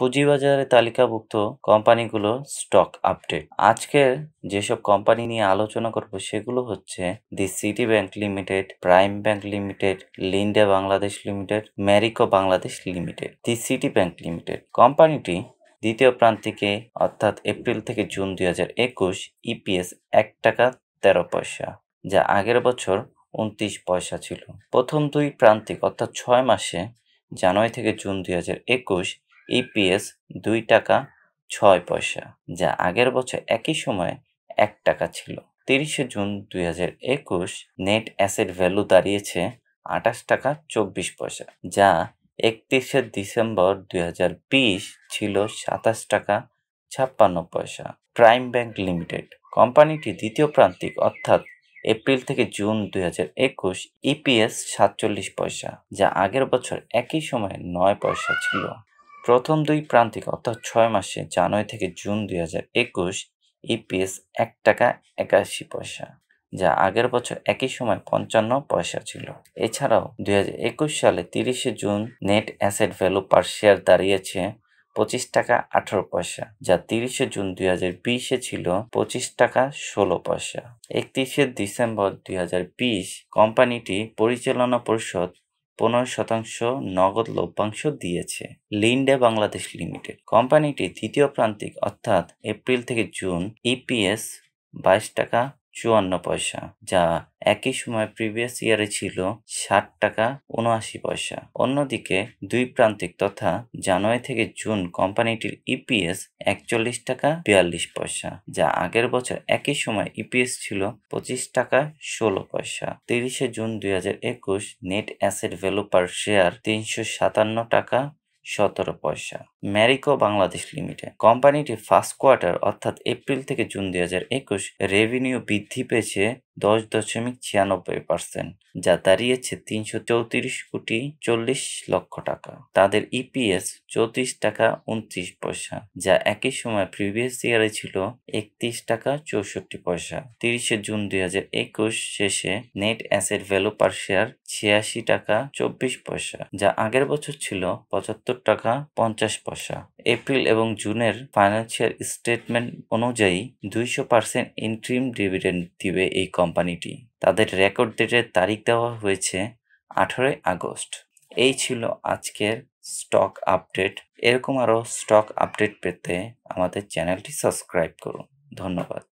পুঁজিবাজারে তালিকাভুক্ত কোম্পানিগুলো স্টক আপডেট আজকের যেসব কোম্পানি নিয়ে আলোচনা করব সেগুলো হচ্ছে the City Bank Limited Prime Bank Limited Linde Bangladesh Limited Marico Bangladesh Limited the City Bank Limited কোম্পানিটি দ্বিতীয় প্রান্তিকে অর্থাৎ এপ্রিল থেকে জুন দুই হাজার একুশ ইপিএস এক টাকা তেরো পয়সা যা আগের বছর উনত্রিশ পয়সা ছিল প্রথম দুই প্রান্তিক অর্থাৎ ছয় মাসে জানুয়ারি থেকে জুন দুই হাজার একুশ ইপিএস e দুই টাকা ছয় পয়সা যা আগের বছর একই সময়ে এক টাকা ছিল তিরিশে জুন দুই হাজার একুশ নেট অ্যাসেট ভ্যালু দাঁড়িয়েছে আঠাশ টাকা চব্বিশ পয়সা যা একত্রিশে ডিসেম্বর দুই হাজার বিশ ছিল সাতাশ টাকা ছাপ্পান্ন পয়সা প্রাইম ব্যাংক লিমিটেড কোম্পানিটি দ্বিতীয় প্রান্তিক অর্থাৎ এপ্রিল থেকে জুন দুই হাজার একুশ ইপিএস e সাতচল্লিশ পয়সা যা আগের বছর একই সময়ে নয় পয়সা ছিল প্রথম দুই প্রান্তিক অর্থাৎ ছয় মাসে জানুয়ারি থেকে জুন দুই হাজার একুশ ইপিএস e এক টাকা একাশি পয়সা যা আগের বছর একই সময় পঞ্চান্ন পয়সা ছিল এছাড়াও দুই সালে তিরিশে June net asset value per share দাঁড়িয়েছে পঁচিশ টাকা আঠারো পয়সা যা তিরিশে জুন দুই হাজার বিশে ছিল পঁচিশ টাকা ষোলো পয়সা একত্রিশে ডিসেম্বর দুই হাজার বিশ কোম্পানিটি পরিচালনা পরিষদ পনেরো শতাংশ নগদ লভ্যাংশ দিয়েছে লিন্ডে বাংলাদেশ লিমিটেড কোম্পানিটি তৃতীয় প্রান্তিক অর্থাৎ এপ্রিল থেকে জুন ইপিএস e বাইশ টাকা চুয়ান্ন পয়সা যা একই সময় প্রিভিয়াস ইয়ারে ছিল ষাট টাকা উনআশি পয়সা অন্যদিকে দুই প্রান্তিক তথা জানুয়ারি থেকে জুন কোম্পানিটির ইপিএস e একচল্লিশ টাকা বিয়াল্লিশ পয়সা যা আগের বছর একই সময় ইপিএস e ছিল পঁচিশ টাকা ষোলো পয়সা তিরিশে জুন দুই হাজার একুশ net asset value per share তিনশো সাতান্ন টাকা সতেরো পয়সা ম্যারিকো বাংলাদেশ লিমিটেড কোম্পানিটি ফার্স্ট কোয়ার্টার অর্থাৎ এপ্রিল থেকে জুন দুই হাজার একুশ রেভিনিউ বৃদ্ধি পেয়েছে দশ দশমিক ছিয়ানব্বই পার্সেন্ট যা দাঁড়িয়েছে তিনশো চৌত্রিশ কোটি চল্লিশ লক্ষ টাকা তাদের ইপিএস e চৌত্রিশ টাকা উনত্রিশ পয়সা যা একই সময় প্রিভিয়াস ইয়ারে ছিল একত্রিশ টাকা চৌষট্টি পয়সা তিরিশে জুন দুই হাজার একুশ শেষে net asset value per share ছিয়াশি টাকা চব্বিশ পয়সা যা আগের বছর ছিল পঁচাত্তর টাকা পঞ্চাশ পয়সা সমস্যা এপ্রিল এবং জুনের ফাইন্যান্সিয়াল স্টেটমেন্ট অনুযায়ী দুইশো পার্সেন্ট ইন্ট্রিম ডিভিডেন্ড দিবে এই কোম্পানিটি তাদের রেকর্ড ডেটের তারিখ দেওয়া হয়েছে আঠেরোই আগস্ট এই ছিল আজকের স্টক আপডেট এরকম আরও স্টক আপডেট পেতে আমাদের চ্যানেলটি সাবস্ক্রাইব করুন ধন্যবাদ